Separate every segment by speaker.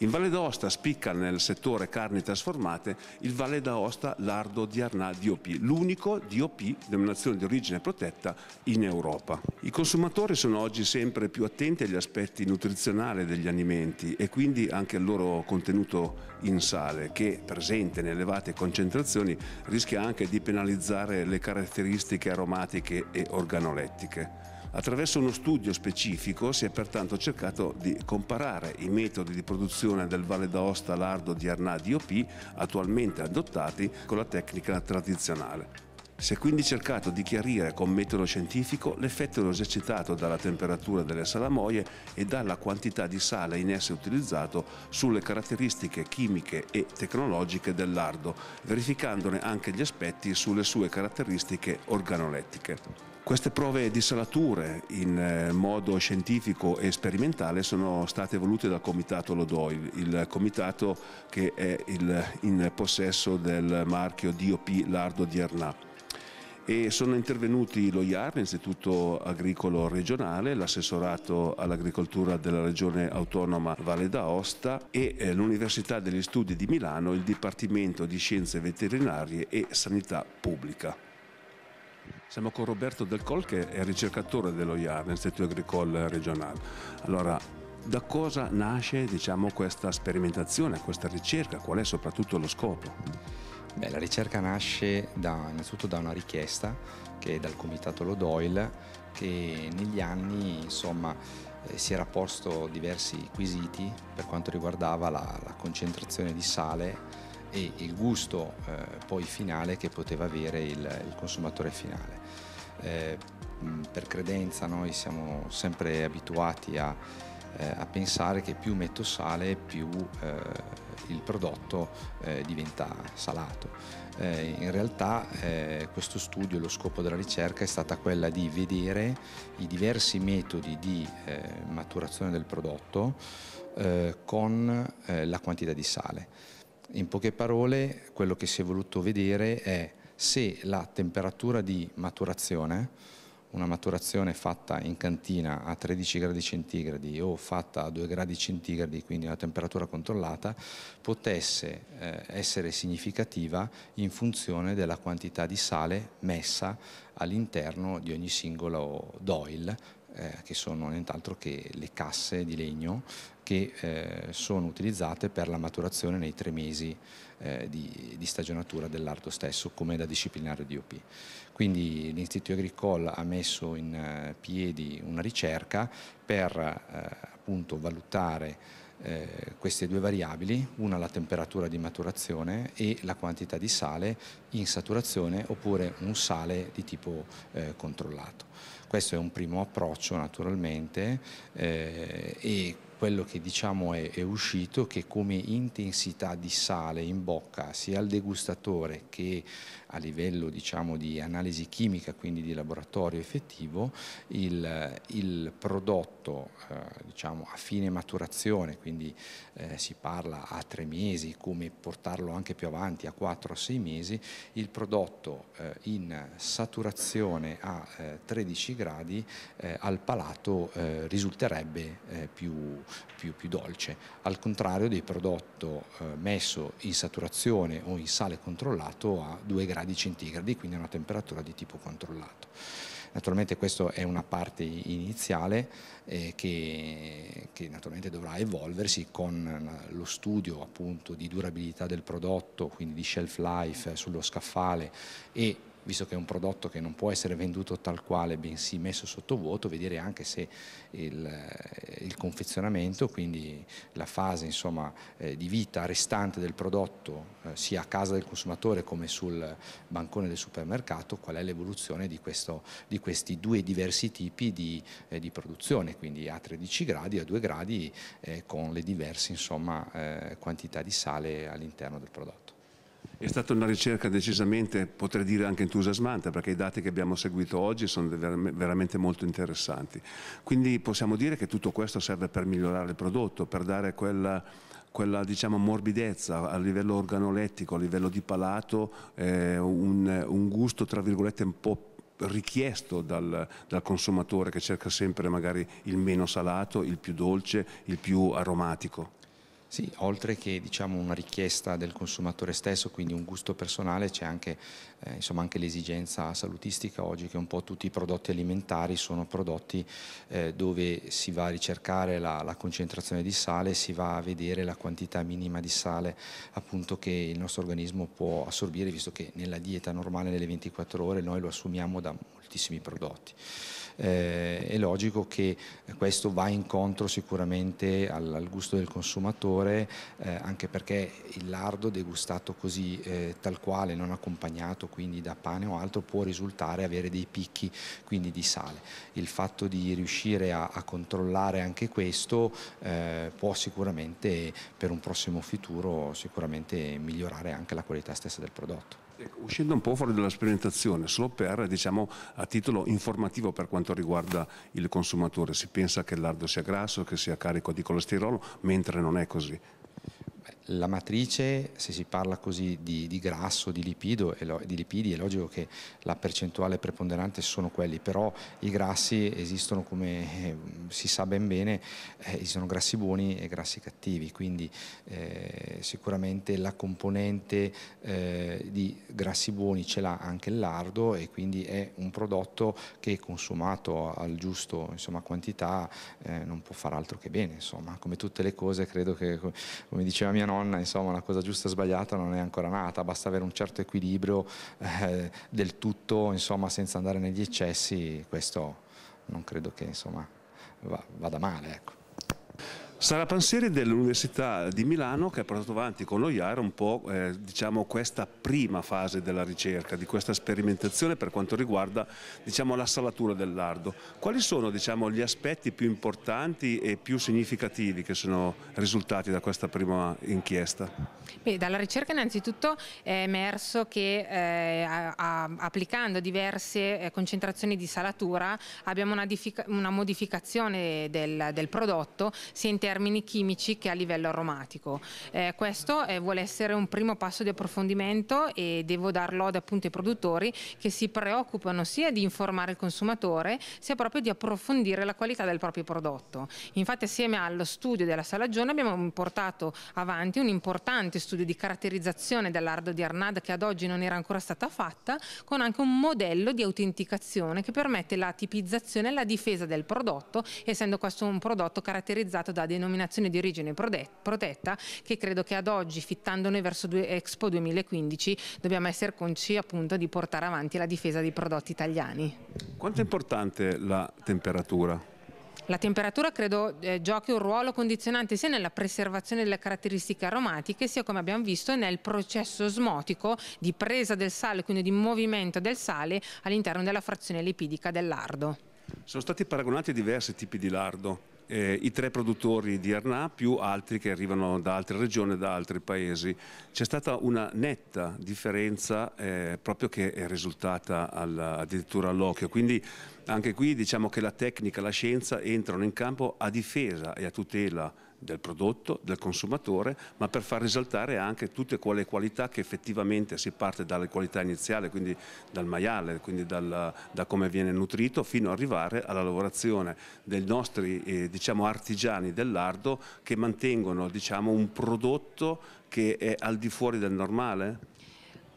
Speaker 1: In Valle d'Aosta spicca nel settore carni trasformate il Valle d'Aosta lardo di Arnà DOP, l'unico DOP, denominazione di origine protetta, in Europa. I consumatori sono oggi sempre più attenti agli aspetti nutrizionali degli alimenti e quindi anche al loro contenuto in sale, che presente in elevate concentrazioni rischia anche di penalizzare le caratteristiche aromatiche e organolettiche. Attraverso uno studio specifico si è pertanto cercato di comparare i metodi di produzione del Valle d'Aosta lardo di Arnà DOP attualmente adottati con la tecnica tradizionale. Si è quindi cercato di chiarire con metodo scientifico l'effetto esercitato dalla temperatura delle salamoie e dalla quantità di sale in esse utilizzato sulle caratteristiche chimiche e tecnologiche del lardo, verificandone anche gli aspetti sulle sue caratteristiche organolettiche. Queste prove di salature in eh, modo scientifico e sperimentale sono state volute dal Comitato Lodoil, il comitato che è il, in possesso del marchio DOP Lardo di Arnà. E sono intervenuti lo IAR, l'Istituto Agricolo Regionale, l'assessorato all'agricoltura della Regione Autonoma Valle d'Aosta e eh, l'Università degli Studi di Milano, il Dipartimento di Scienze Veterinarie e Sanità Pubblica. Siamo con Roberto Del Col che è ricercatore dello IAR, Istituto Agricole Regionale. Allora, da cosa nasce diciamo, questa sperimentazione, questa ricerca? Qual è soprattutto lo scopo? Beh, la ricerca nasce da, innanzitutto da una richiesta che è dal comitato
Speaker 2: Lodoil che negli anni insomma, eh, si era posto diversi quesiti per quanto riguardava la, la concentrazione di sale e il gusto eh, poi finale che poteva avere il, il consumatore finale. Eh, per credenza noi siamo sempre abituati a, eh, a, pensare che più metto sale più eh, il prodotto eh, diventa salato. Eh, in realtà questo studio, lo scopo della ricerca è stata quella di vedere i diversi metodi di maturazione del prodotto con la quantità di sale. In poche parole quello che si è voluto vedere è se la temperatura di maturazione, una maturazione fatta in cantina a 13 gradi centigradi o fatta a 2 gradi centigradi, quindi una temperatura controllata, potesse eh, essere significativa in funzione della quantità di sale messa all'interno di ogni singolo DOIL eh, che sono nient'altro che le casse di legno che eh, sono utilizzate per la maturazione nei tre mesi eh, di, di, stagionatura dell'arto stesso come da disciplinare DOP. Quindi l'Istituto Agricole ha messo in eh, piedi una ricerca per eh, appunto valutare eh, queste due variabili, una la temperatura di maturazione e la quantità di sale in saturazione oppure un sale di tipo eh, controllato. Questo è un primo approccio naturalmente eh, e quello che diciamo è, è, uscito che come intensità di sale in bocca sia al degustatore che a livello diciamo, di analisi chimica, quindi di laboratorio effettivo, il, il prodotto eh, diciamo, a fine maturazione, quindi eh, si parla a tre mesi, come portarlo anche più avanti a quattro o sei mesi, il prodotto eh, in saturazione a 13 eh, 13 gradi eh, al palato eh, risulterebbe eh, più, più, più, dolce, al contrario del prodotto eh, messo in saturazione o in sale controllato a 2 gradi centigradi, quindi a una temperatura di tipo controllato. Naturalmente questa è una parte iniziale eh, che, che, naturalmente dovrà evolversi con lo studio appunto di durabilità del prodotto, quindi di shelf life eh, sullo scaffale e visto che è un prodotto che non può essere venduto tal quale, bensì messo sotto vuoto, vedere anche se il, il confezionamento, quindi la fase insomma, eh, di vita restante del prodotto, eh, sia a casa del consumatore come sul bancone del supermercato, qual è l'evoluzione di, di, questi due diversi tipi di, eh, di, produzione, quindi a 13 gradi, a 2 gradi,
Speaker 1: eh, con le diverse insomma, eh, quantità di sale all'interno del prodotto. È stata una ricerca decisamente, potrei dire anche entusiasmante, perché i dati che abbiamo seguito oggi sono veramente molto interessanti. Quindi possiamo dire che tutto questo serve per migliorare il prodotto, per dare quella, quella diciamo, morbidezza a livello organolettico, a livello di palato, eh, un, un gusto tra virgolette un po' richiesto dal, dal, consumatore che cerca sempre magari il meno salato, il più dolce, il più aromatico. Sì, oltre che diciamo, una richiesta del consumatore stesso, quindi un
Speaker 2: gusto personale, c'è anche, eh, anche l'esigenza salutistica oggi che un po' tutti i prodotti alimentari sono prodotti eh, dove si va a ricercare la, la, concentrazione di sale, si va a vedere la quantità minima di sale appunto, che il nostro organismo può assorbire, visto che nella dieta normale nelle 24 ore noi lo assumiamo da tantissimi prodotti. Eh, è logico che questo va incontro sicuramente al, al gusto del consumatore, eh, anche perché il lardo degustato così eh, tal quale, non accompagnato quindi da pane o altro, può risultare avere dei picchi quindi di sale. Il fatto di riuscire a, a controllare anche questo eh, può sicuramente per un prossimo futuro sicuramente migliorare anche la qualità stessa
Speaker 1: del prodotto. Ecco, uscendo un po' fuori dalla sperimentazione, solo per, diciamo, a titolo informativo per quanto riguarda il consumatore, si pensa che il lardo sia grasso, che sia carico di colesterolo, mentre non è così. Beh, la matrice, se si parla così di, di
Speaker 2: grasso, di, lipido, di, lipidi, è logico che la percentuale preponderante sono quelli, però i grassi esistono come eh, si sa ben bene, eh, esistono grassi buoni e grassi cattivi, quindi eh, sicuramente la componente eh, di grassi buoni ce l'ha anche il lardo e quindi è un prodotto che consumato al giusto insomma, quantità eh, non può far altro che bene, insomma, come tutte le cose credo che, come diceva mia nonna, nonna, insomma la cosa giusta e sbagliata non è ancora nata, basta avere un certo equilibrio eh, del tutto, insomma senza andare negli eccessi, questo non credo che insomma, vada male. Ecco.
Speaker 1: Sara Pansieri dell'Università di Milano che ha portato avanti con lo IAR un po' eh, diciamo, questa prima fase della ricerca, di questa sperimentazione per quanto riguarda diciamo, la salatura del lardo. Quali sono diciamo, gli aspetti più importanti e più significativi che sono risultati da questa prima inchiesta?
Speaker 3: Beh, dalla ricerca innanzitutto è emerso che eh, a, a, applicando diverse eh, concentrazioni di salatura abbiamo una, una modificazione del, del prodotto sia in termini chimici che a livello aromatico. Eh, questo eh, vuole essere un primo passo di approfondimento e devo dar lode appunto ai produttori che si preoccupano sia di informare il consumatore sia proprio di approfondire la qualità del proprio prodotto. Infatti assieme allo studio della Salagione abbiamo portato avanti un importante studio di caratterizzazione dell'ardo di Arnad che ad oggi non era ancora stata fatta con anche un modello di autenticazione che permette la tipizzazione e la difesa del prodotto essendo questo un prodotto caratterizzato da denominazione denominazione di origine protetta che credo che ad oggi, fittando noi verso Expo 2015, dobbiamo essere conci appunto di portare avanti la difesa dei prodotti italiani.
Speaker 1: Quanto è importante la temperatura?
Speaker 3: La temperatura credo eh, giochi un ruolo condizionante sia nella preservazione delle caratteristiche aromatiche sia come abbiamo visto nel processo osmotico di presa del sale, quindi di movimento del sale all'interno della frazione lipidica del lardo.
Speaker 1: Sono stati paragonati diversi tipi di lardo, eh, i tre produttori di Arnà più altri che arrivano da altre regioni, da altri paesi. C'è stata una netta differenza eh, proprio che è risultata al, addirittura all'occhio, quindi anche qui diciamo che la tecnica, la scienza entrano in campo a difesa e a tutela del prodotto, del consumatore, ma per far risaltare anche tutte quelle qualità che effettivamente si parte dalle qualità iniziali, quindi dal maiale, quindi dal, da come viene nutrito, fino ad arrivare alla lavorazione dei nostri eh, diciamo, artigiani del lardo che mantengono diciamo, un prodotto che è al di fuori del normale.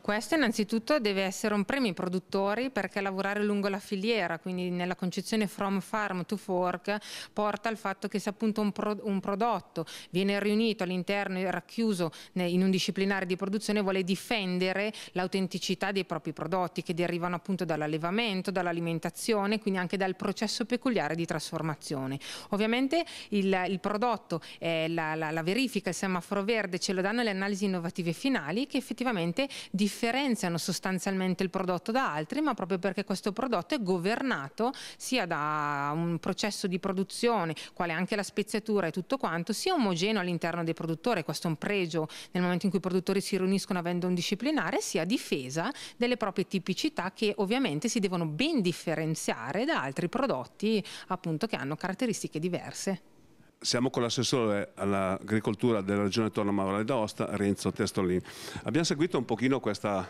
Speaker 3: Questo innanzitutto deve essere un premio ai produttori perché lavorare lungo la filiera, quindi nella concezione from farm to fork, porta al fatto che se appunto un, pro un prodotto viene riunito all'interno e racchiuso in un disciplinare di produzione vuole difendere l'autenticità dei propri prodotti che derivano appunto dall'allevamento, dall'alimentazione, quindi anche dal processo peculiare di trasformazione. Ovviamente il, il prodotto, eh, la, la, la verifica, il semaforo verde ce lo danno le analisi innovative finali che effettivamente difendono differenziano sostanzialmente il prodotto da altri, ma proprio perché questo prodotto è governato sia da un processo di produzione, quale anche la speziatura e tutto quanto, sia omogeneo all'interno dei produttori, questo è un pregio nel momento in cui i produttori si riuniscono avendo un disciplinare, sia difesa delle proprie tipicità che ovviamente si devono ben differenziare da altri prodotti appunto che hanno caratteristiche diverse
Speaker 1: siamo con l'assessore all'agricoltura della regione autonoma Valle d'Aosta, Renzo Testolini. Abbiamo seguito un pochino questa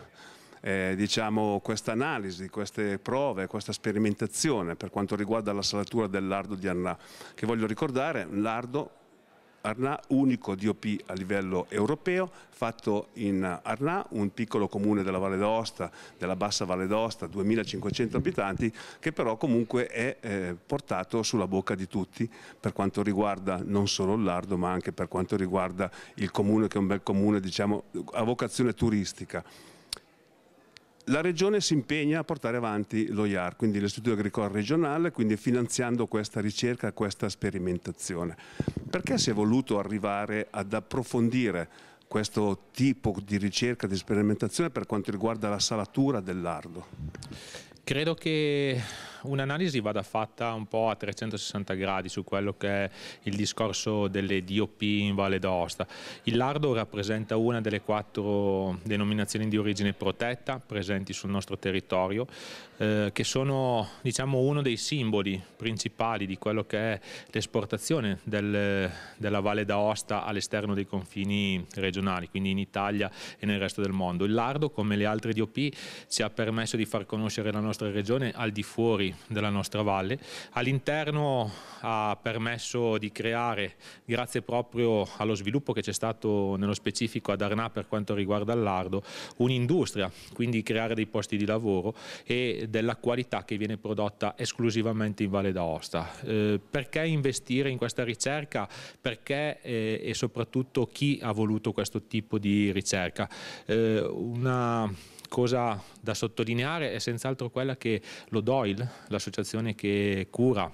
Speaker 1: eh, diciamo, questa analisi, queste prove, questa sperimentazione per quanto riguarda la salatura del lardo di Arnà, che voglio ricordare, un lardo Arnà, unico DOP a livello europeo, fatto in Arnà, un piccolo comune della Valle d'Aosta, della bassa Valle d'Aosta, 2500 abitanti, che però comunque è eh, portato sulla bocca di tutti per quanto riguarda non solo il lardo ma anche per quanto riguarda il comune che è un bel comune diciamo, a vocazione turistica. La Regione si impegna a portare avanti lo IAR, quindi l'Istituto Agricolo Regionale, quindi finanziando questa ricerca, questa sperimentazione. Perché si è voluto arrivare ad approfondire questo tipo di ricerca, di sperimentazione per quanto riguarda la salatura del lardo?
Speaker 4: Credo che un'analisi vada fatta un po' a 360 gradi su quello che è il discorso delle DOP in Valle d'Aosta. Il lardo rappresenta una delle quattro denominazioni di origine protetta presenti sul nostro territorio, eh, che sono diciamo, uno dei simboli principali di quello che è l'esportazione del, della Valle d'Aosta all'esterno dei confini regionali, quindi in Italia e nel resto del mondo. Il lardo, come le altre DOP, ci ha permesso di far conoscere la nostra regione al di fuori della nostra valle. All'interno ha permesso di creare, grazie proprio allo sviluppo che c'è stato nello specifico ad Arnà per quanto riguarda il lardo, un'industria, quindi creare dei posti di lavoro e della qualità che viene prodotta esclusivamente in Valle d'Aosta. Eh, perché investire in questa ricerca? Perché eh, e soprattutto chi ha voluto questo tipo di ricerca? Eh, una cosa da sottolineare è senz'altro quella che l'Odoil, l'associazione che cura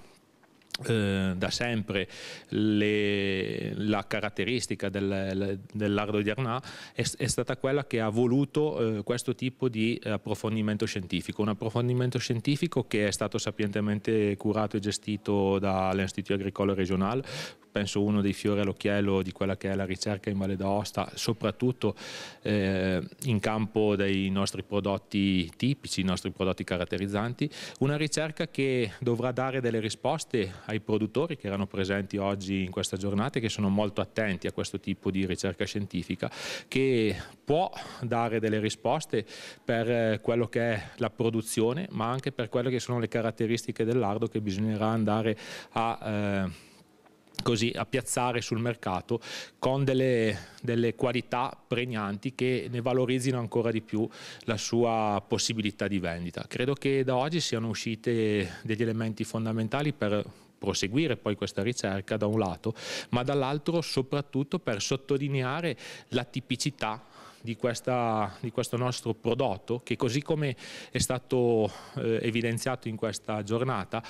Speaker 4: eh, da sempre le, la caratteristica del, dell'Ardo di Arnà è, è, stata quella che ha voluto eh, questo tipo di approfondimento scientifico, un approfondimento scientifico che è stato sapientemente curato e gestito dall'Istituto Agricolo Regionale, penso uno dei fiori all'occhiello di quella che è la ricerca in Valle d'Aosta, soprattutto eh, in campo dei nostri prodotti tipici, i nostri prodotti caratterizzanti, una ricerca che dovrà dare delle risposte ai produttori che erano presenti oggi in questa giornata e che sono molto attenti a questo tipo di ricerca scientifica che può dare delle risposte per eh, quello che è la produzione ma anche per quelle che sono le caratteristiche del lardo che bisognerà andare a eh, così a piazzare sul mercato con delle, delle, qualità pregnanti che ne valorizzino ancora di più la sua possibilità di vendita. Credo che da oggi siano uscite degli elementi fondamentali per proseguire poi questa ricerca da un lato, ma dall'altro soprattutto per sottolineare la tipicità di, questa, di, questo nostro prodotto che così come è stato eh, evidenziato in questa giornata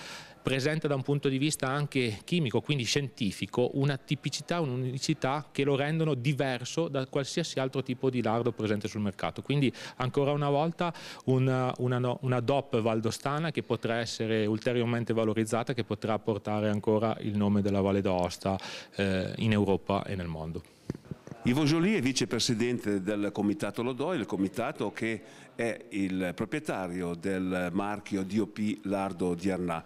Speaker 4: presenta da un punto di vista anche chimico, quindi scientifico, una tipicità, un'unicità che lo rendono diverso da qualsiasi altro tipo di lardo presente sul mercato. Quindi ancora una volta una, una, una DOP valdostana che potrà essere ulteriormente valorizzata, che potrà portare ancora il nome della Valle d'Aosta eh, in Europa
Speaker 1: e nel mondo. Ivo Jolie è vicepresidente del comitato Lodoi, il comitato che è il proprietario del marchio DOP Lardo di Arnà.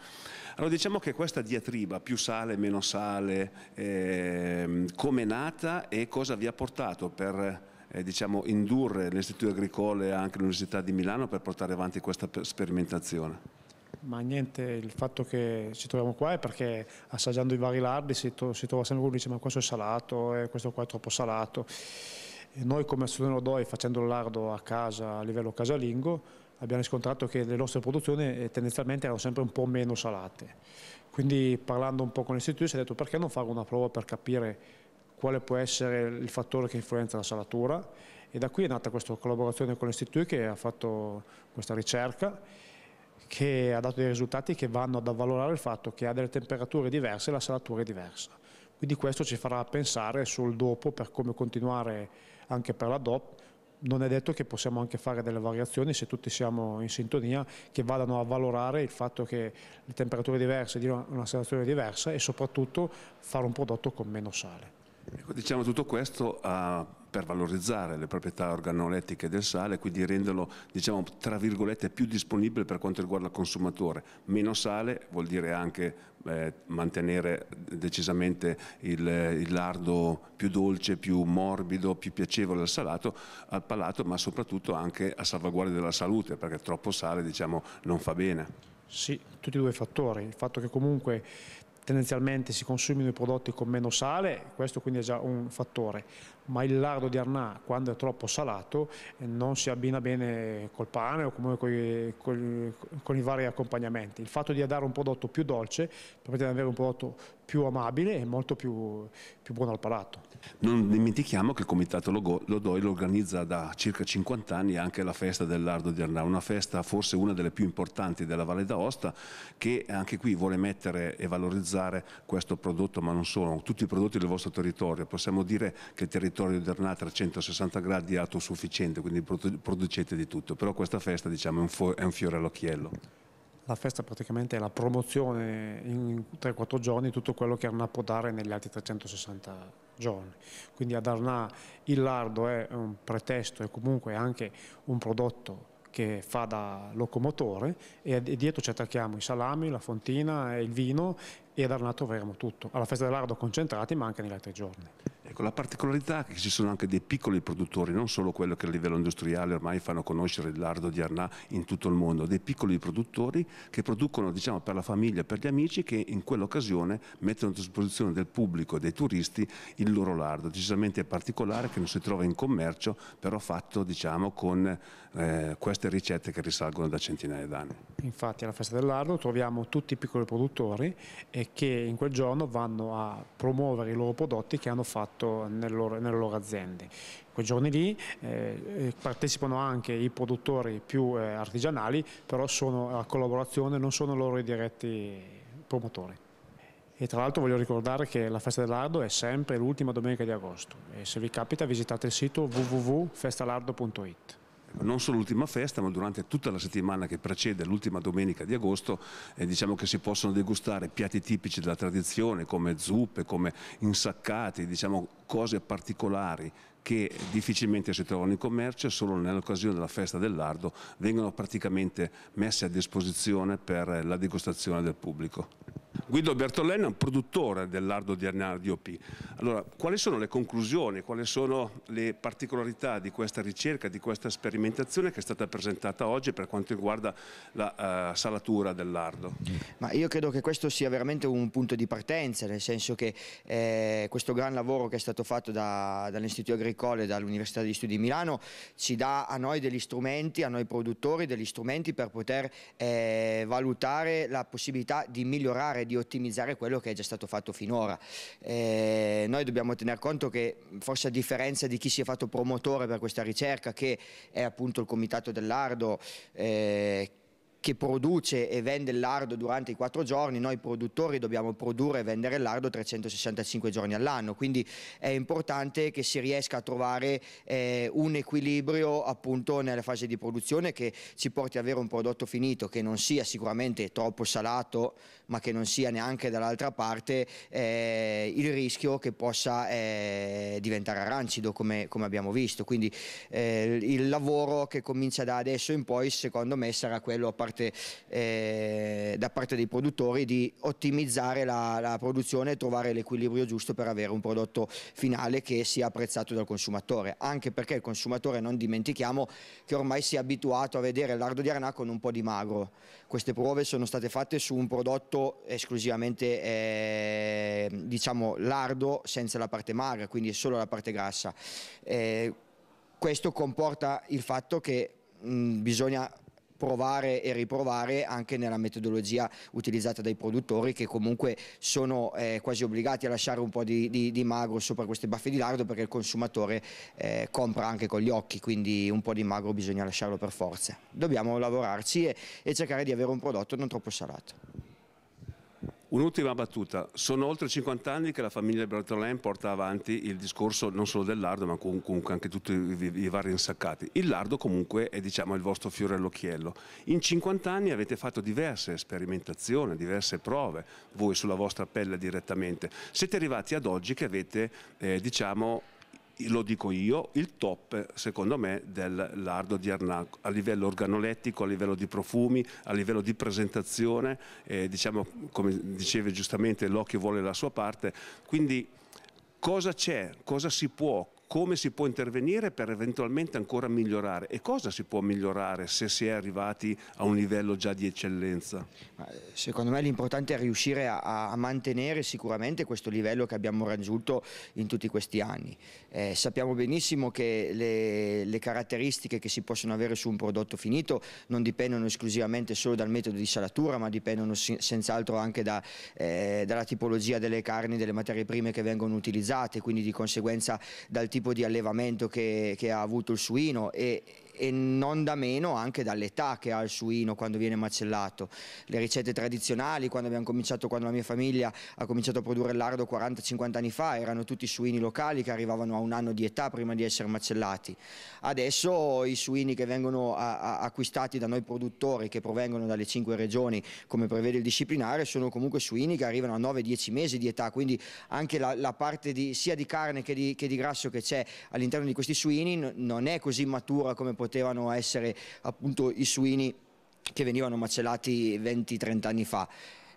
Speaker 1: Allora diciamo che questa diatriba, più sale, meno sale, eh, come è nata e cosa vi ha portato per eh, diciamo, indurre l'Istituto Agricole e anche l'Università di Milano per portare avanti questa sperimentazione?
Speaker 5: Ma niente, il fatto che ci troviamo qua è perché assaggiando i vari lardi si, tro si trova sempre uno che dice ma questo è salato, eh, questo qua è troppo salato. E noi come Assunzione Lodoi facendo il lardo a casa a livello casalingo abbiamo riscontrato che le nostre produzioni eh, tendenzialmente erano sempre un po' meno salate. Quindi parlando un po' con l'istituto si è detto perché non fare una prova per capire quale può essere il fattore che influenza la salatura e da qui è nata questa collaborazione con l'istituto che ha fatto questa ricerca che ha dato dei risultati che vanno ad avvalorare il fatto che ha delle temperature diverse e la salatura è diversa. Quindi questo ci farà pensare sul dopo per come continuare anche per la DOP. Non è detto che possiamo anche fare delle variazioni, se tutti siamo in sintonia, che vadano a valorare il fatto che le temperature diverse di una salatura diversa e soprattutto fare un prodotto con meno sale.
Speaker 1: Ecco, diciamo tutto questo a ah, per valorizzare le proprietà organolettiche del sale, quindi renderlo diciamo, tra virgolette più disponibile per quanto riguarda il consumatore. Meno sale vuol dire anche eh, mantenere decisamente il, il, lardo più dolce, più morbido, più piacevole al, salato, al palato, ma soprattutto anche a salvaguardia della salute, perché troppo sale diciamo, non fa bene.
Speaker 5: Sì, tutti e due i fattori, il fatto che comunque tendenzialmente si consumino i prodotti con meno sale, questo quindi è già un fattore ma il lardo di Arnà quando è troppo salato eh, non si abbina bene col pane o comunque con, con i vari accompagnamenti. Il fatto di dare un prodotto più dolce permette di avere un prodotto più amabile e molto più, più buono al
Speaker 1: palato. Non dimentichiamo che il Comitato Lodoi lo organizza da circa 50 anni anche la festa del lardo di Arnà, una festa forse una delle più importanti della Valle d'Aosta che anche qui vuole mettere e valorizzare questo prodotto ma non solo, tutti i prodotti del vostro territorio. Possiamo dire che il territorio territorio di Arnà 360 gradi è autosufficiente, quindi producete di tutto, però questa festa diciamo, è un fiore all'occhiello.
Speaker 5: La festa praticamente è la promozione in 3-4 giorni di tutto quello che Arna può dare negli altri 360 giorni. Quindi ad Arna il lardo è un pretesto e comunque anche un prodotto che fa da locomotore e dietro ci attacchiamo i salami, la fontina, il vino e ad Arna troveremo tutto. Alla festa dell'Ardo concentrati ma anche negli altri giorni.
Speaker 1: Ecco, la particolarità è che ci sono anche dei piccoli produttori, non solo quello che a livello industriale ormai fanno conoscere il lardo di Arnà in tutto il mondo, dei piccoli produttori che producono diciamo, per la famiglia, per gli amici che in quell'occasione mettono a disposizione del pubblico e dei turisti il loro lardo, decisamente particolare che non si trova in commercio, però fatto diciamo, con eh, queste ricette che risalgono da centinaia d'anni.
Speaker 5: Infatti alla festa dell'ardo troviamo tutti i piccoli produttori eh, che in quel giorno vanno a promuovere i loro prodotti che hanno fatto nel loro, nelle loro aziende. Quei giorni lì eh, eh partecipano anche i produttori più eh, artigianali, però sono a collaborazione, non sono loro i diretti promotori. E tra l'altro voglio ricordare che la Festa dell'Ardo è sempre l'ultima domenica di agosto e se vi capita visitate il sito www.festalardo.it
Speaker 1: non solo l'ultima festa, ma durante tutta la settimana che precede l'ultima domenica di agosto, eh, diciamo che si possono degustare piatti tipici della tradizione, come zuppe, come insaccati, diciamo cose particolari che difficilmente si trovano in commercio e solo nell'occasione della festa del lardo vengono praticamente messe a disposizione per la degustazione del pubblico. Guido Bertolen è un produttore del lardo di DOP. Allora, quali sono le conclusioni, quali sono le particolarità di questa ricerca, di questa sperimentazione che è stata presentata oggi per quanto riguarda la uh, salatura del lardo? Ma
Speaker 6: io credo che questo sia veramente un punto di partenza, nel senso che eh, questo gran lavoro che è stato stato fatto da, dall'Istituto Agricole e dall'Università degli Studi di Milano ci dà a noi degli strumenti, a noi produttori degli strumenti per poter eh, valutare la possibilità di migliorare, di ottimizzare quello che è già stato fatto finora. Eh, noi dobbiamo tener conto che forse a differenza di chi si è fatto promotore per questa ricerca che è appunto il Comitato dell'Ardo eh, che produce e vende il lardo durante i quattro giorni, noi produttori dobbiamo produrre e vendere il lardo 365 giorni all'anno, quindi è importante che si riesca a trovare eh, un equilibrio appunto nella fase di produzione che ci porti ad avere un prodotto finito che non sia sicuramente troppo salato ma che non sia neanche dall'altra parte eh, il rischio che possa eh, diventare arancido come, come, abbiamo visto, quindi eh, il lavoro che comincia da adesso in poi secondo me sarà quello a partire parte, eh, da parte dei produttori di ottimizzare la, la produzione e trovare l'equilibrio giusto per avere un prodotto finale che sia apprezzato dal consumatore, anche perché il consumatore non dimentichiamo che ormai si è abituato a vedere l'ardo di Arnà con un po' di magro. Queste prove sono state fatte su un prodotto esclusivamente eh, diciamo lardo senza la parte magra, quindi solo la parte grassa. Eh, questo comporta il fatto che mh, mm, bisogna provare e riprovare anche nella metodologia utilizzata dai produttori che comunque sono eh, quasi obbligati a lasciare un po' di, di, di, magro sopra queste baffe di lardo perché il consumatore eh, compra anche con gli occhi, quindi un po' di magro bisogna lasciarlo per forza. Dobbiamo lavorarci e, e cercare di avere un prodotto non troppo salato.
Speaker 1: Un'ultima battuta, sono oltre 50 anni che la famiglia Bertolin porta avanti il discorso non solo del lardo ma comunque anche tutti i, vari insaccati. Il lardo comunque è diciamo, il vostro fiore all'occhiello. In 50 anni avete fatto diverse sperimentazioni, diverse prove, voi sulla vostra pelle direttamente. Siete arrivati ad oggi che avete eh, diciamo, lo dico io, il top secondo me del lardo di Arnaco a livello organolettico, a livello di profumi, a livello di presentazione, eh, diciamo come diceva giustamente l'occhio vuole la sua parte, quindi cosa c'è, cosa si può, come si può intervenire per eventualmente ancora migliorare e cosa si può migliorare se si è arrivati a un livello già di eccellenza? Eh, secondo me
Speaker 6: l'importante è riuscire a, a, mantenere sicuramente questo livello che abbiamo raggiunto in tutti questi anni. Eh, sappiamo benissimo che le, le caratteristiche che si possono avere su un prodotto finito non dipendono esclusivamente solo dal metodo di salatura ma dipendono senz'altro anche da, eh, dalla tipologia delle carni, delle materie prime che vengono utilizzate, quindi di conseguenza dal tipo tipo di allevamento che, che ha avuto il suino e, e non da meno anche dall'età che ha il suino quando viene macellato. Le ricette tradizionali, quando abbiamo cominciato, quando la mia famiglia ha cominciato a produrre lardo 40-50 anni fa, erano tutti suini locali che arrivavano a un anno di età prima di essere macellati. Adesso i suini che vengono a, a, acquistati da noi produttori, che provengono dalle 5 regioni, come prevede il disciplinare, sono comunque suini che arrivano a 9-10 mesi di età, quindi anche la, la parte di, sia di carne che di, che di grasso che c'è all'interno di questi suini non è così matura come potrebbe potevano essere appunto i suini che venivano macellati 20-30 anni fa.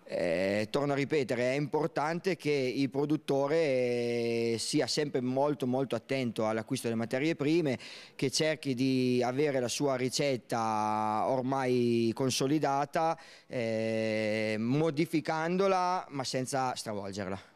Speaker 6: Eh, torno a ripetere, è importante che il produttore eh, sia sempre molto molto attento all'acquisto delle materie prime, che cerchi di avere la sua ricetta ormai consolidata, eh, modificandola ma senza stravolgerla.